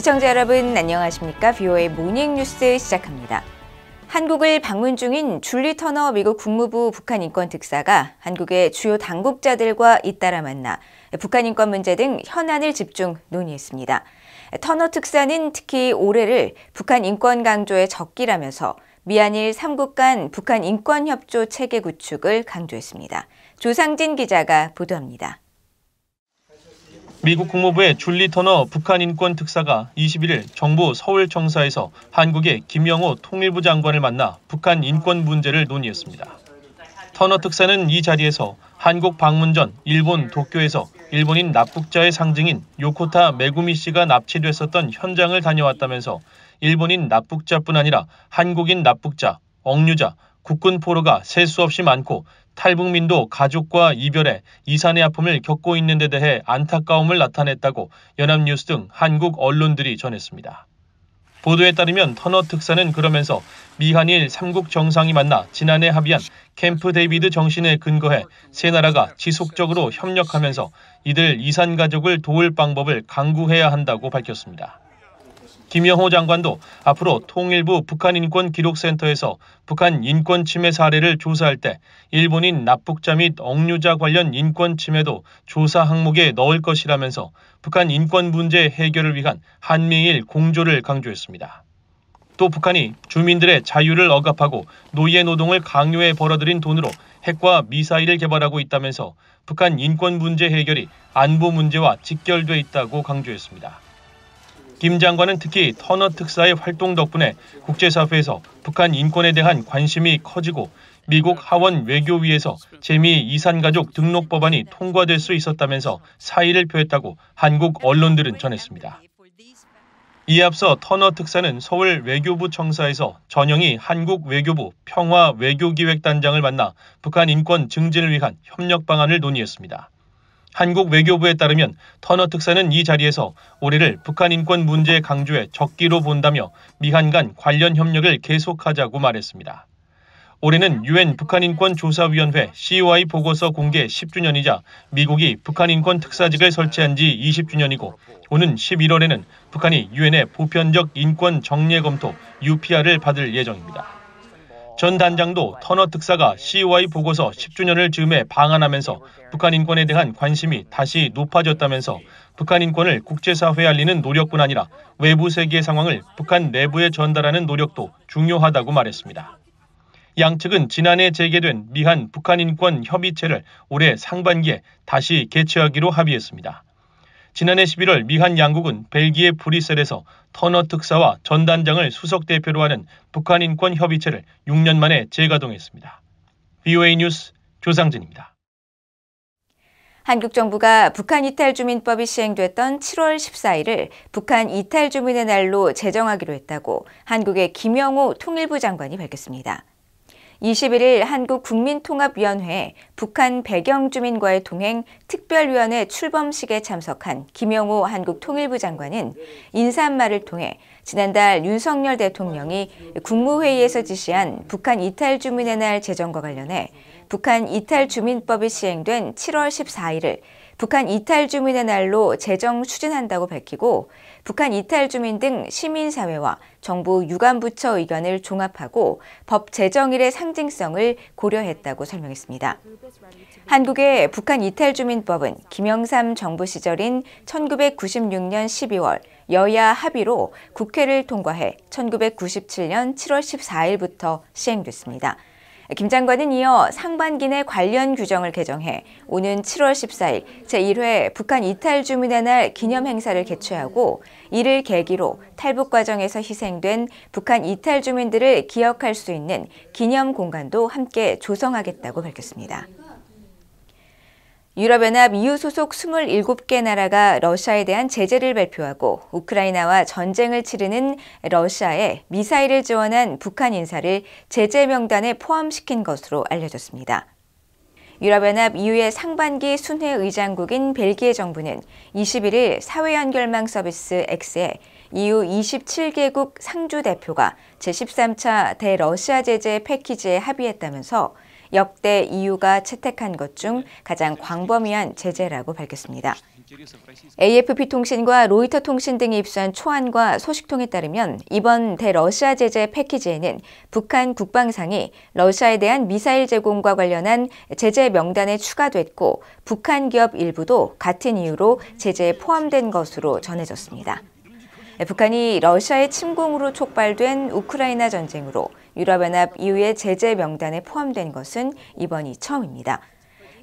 시청자 여러분 안녕하십니까? 비오의 모닝 뉴스 시작합니다. 한국을 방문 중인 줄리 터너 미국 국무부 북한 인권 특사가 한국의 주요 당국자들과 잇따라 만나 북한 인권 문제 등 현안을 집중 논의했습니다. 터너 특사는 특히 올해를 북한 인권 강조의 적기라면서 미한일 3국 간 북한 인권협조 체계 구축을 강조했습니다. 조상진 기자가 보도합니다. 미국 국무부의 줄리 터너 북한 인권 특사가 21일 정부 서울청사에서 한국의 김영호 통일부 장관을 만나 북한 인권 문제를 논의했습니다. 터너 특사는 이 자리에서 한국 방문 전 일본 도쿄에서 일본인 납북자의 상징인 요코타 메구미 씨가 납치됐었던 현장을 다녀왔다면서 일본인 납북자뿐 아니라 한국인 납북자, 억류자, 국군 포로가 셀 수 없이 많고 탈북민도 가족과 이별에 이산의 아픔을 겪고 있는 데 대해 안타까움을 나타냈다고 연합뉴스 등 한국 언론들이 전했습니다. 보도에 따르면 터너 특사는 그러면서 미한일 3국 정상이 만나 지난해 합의한 캠프 데이비드 정신에 근거해 세 나라가 지속적으로 협력하면서 이들 이산 가족을 도울 방법을 강구해야 한다고 밝혔습니다. 김영호 장관도 앞으로 통일부 북한인권 기록센터에서 북한 인권 침해 사례를 조사할 때 일본인 납북자 및 억류자 관련 인권 침해도 조사 항목에 넣을 것이라면서 북한 인권 문제 해결을 위한 한미일 공조를 강조했습니다. 또 북한이 주민들의 자유를 억압하고 노예 노동을 강요해 벌어들인 돈으로 핵과 미사일을 개발하고 있다면서 북한 인권 문제 해결이 안보 문제와 직결돼 있다고 강조했습니다. 김 장관은 특히 터너 특사의 활동 덕분에 국제사회에서 북한 인권에 대한 관심이 커지고 미국 하원 외교위에서 재미 이산가족 등록 법안이 통과될 수 있었다면서 사의를 표했다고 한국 언론들은 전했습니다. 이에 앞서 터너 특사는 서울 외교부 청사에서 전영희 한국 외교부 평화 외교기획단장을 만나 북한 인권 증진을 위한 협력 방안을 논의했습니다. 한국 외교부에 따르면 터너 특사는 이 자리에서 올해를 북한 인권 문제 강조의 적기로 본다며 미한 간 관련 협력을 계속하자고 말했습니다. 올해는 유엔 북한인권조사위원회 COI 보고서 공개 10주년이자 미국이 북한인권 특사직을 설치한 지 20주년이고 오는 11월에는 북한이 유엔의 보편적 인권 정례 검토 UPR을 받을 예정입니다. 전 단장도 터너 특사가 CY 보고서 10주년을 즈음해 방한하면서 북한 인권에 대한 관심이 다시 높아졌다면서 북한 인권을 국제사회에 알리는 노력뿐 아니라 외부 세계의 상황을 북한 내부에 전달하는 노력도 중요하다고 말했습니다. 양측은 지난해 재개된 미한 북한 인권 협의체를 올해 상반기에 다시 개최하기로 합의했습니다. 지난해 11월 미한 양국은 벨기에 브뤼셀에서 터너 특사와 전단장을 수석 대표로 하는 북한 인권 협의체를 6년 만에 재가동했습니다. VOA 뉴스 조상진입니다. 한국 정부가 북한 이탈 주민법이 시행됐던 7월 14일을 북한 이탈 주민의 날로 제정하기로 했다고 한국의 김영호 통일부 장관이 밝혔습니다. 21일 한국국민통합위원회 북한 배경주민과의 동행 특별위원회 출범식에 참석한 김영호 한국통일부 장관은 인사말을 통해 지난달 윤석열 대통령이 국무회의에서 지시한 북한 이탈 주민의 날 제정과 관련해 북한 이탈 주민법이 시행된 7월 14일을 북한 이탈 주민의 날로 재정 추진한다고 밝히고 북한 이탈 주민 등 시민사회와 정부 유관부처 의견을 종합하고 법 제정일의 상징성을 고려했다고 설명했습니다. 한국의 북한 이탈 주민법은 김영삼 정부 시절인 1996년 12월 여야 합의로 국회를 통과해 1997년 7월 14일부터 시행됐습니다. 김 장관은 이어 상반기 내 관련 규정을 개정해 오는 7월 14일 제1회 북한 이탈 주민의 날 기념 행사를 개최하고 이를 계기로 탈북 과정에서 희생된 북한 이탈 주민들을 기억할 수 있는 기념 공간도 함께 조성하겠다고 밝혔습니다. 유럽연합 EU 소속 27개 나라가 러시아에 대한 제재를 발표하고 우크라이나와 전쟁을 치르는 러시아에 미사일을 지원한 북한 인사를 제재 명단에 포함시킨 것으로 알려졌습니다. 유럽연합 EU의 상반기 순회 의장국인 벨기에 정부는 21일 사회연결망 서비스 X에 EU 27개국 상주 대표가 제13차 대러시아 제재 패키지에 합의했다면서 역대 EU가 채택한 것 중 가장 광범위한 제재라고 밝혔습니다. AFP 통신과 로이터 통신 등이 입수한 초안과 소식통에 따르면 이번 대러시아 제재 패키지에는 북한 국방상이 러시아에 대한 미사일 제공과 관련한 제재 명단에 추가됐고 북한 기업 일부도 같은 이유로 제재에 포함된 것으로 전해졌습니다. 북한이 러시아의 침공으로 촉발된 우크라이나 전쟁으로 유럽연합 이후의 제재 명단에 포함된 것은 이번이 처음입니다.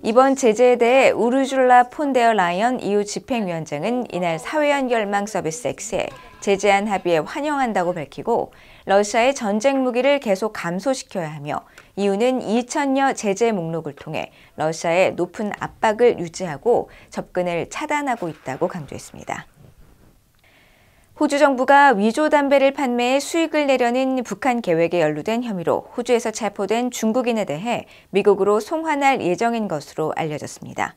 이번 제재에 대해 우르줄라 폰데어 라이언 EU 집행위원장은 이날 사회연결망 서비스 X에 제재안 합의에 환영한다고 밝히고 러시아의 전쟁 무기를 계속 감소시켜야 하며 EU는 2천여 제재 목록을 통해 러시아의 높은 압박을 유지하고 접근을 차단하고 있다고 강조했습니다. 호주 정부가 위조 담배를 판매해 수익을 내려는 북한 계획에 연루된 혐의로 호주에서 체포된 중국인에 대해 미국으로 송환할 예정인 것으로 알려졌습니다.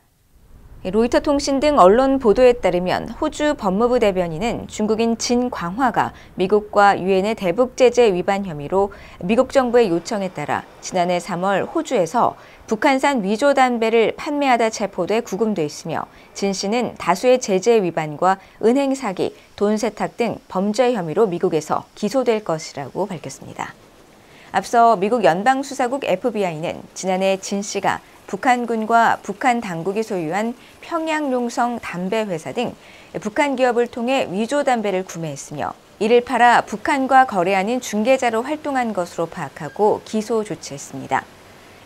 로이터 통신 등 언론 보도에 따르면 호주 법무부 대변인은 중국인 진광화가 미국과 유엔의 대북 제재 위반 혐의로 미국 정부의 요청에 따라 지난해 3월 호주에서 북한산 위조 담배를 판매하다 체포돼 구금돼 있으며 진 씨는 다수의 제재 위반과 은행 사기, 돈 세탁 등 범죄 혐의로 미국에서 기소될 것이라고 밝혔습니다. 앞서 미국 연방수사국 FBI는 지난해 진 씨가 북한군과 북한 당국이 소유한 평양용성 담배 회사 등 북한 기업을 통해 위조 담배를 구매했으며 이를 팔아 북한과 거래하는 중개자로 활동한 것으로 파악하고 기소 조치했습니다.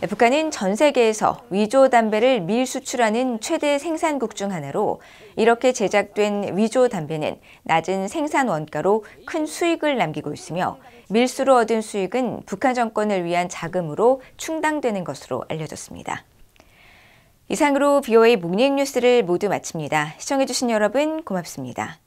북한은 전 세계에서 위조 담배를 밀수출하는 최대 생산국 중 하나로 이렇게 제작된 위조 담배는 낮은 생산 원가로 큰 수익을 남기고 있으며 밀수로 얻은 수익은 북한 정권을 위한 자금으로 충당되는 것으로 알려졌습니다. 이상으로 BOA 목닝 뉴스를 모두 마칩니다. 시청해주신 여러분 고맙습니다.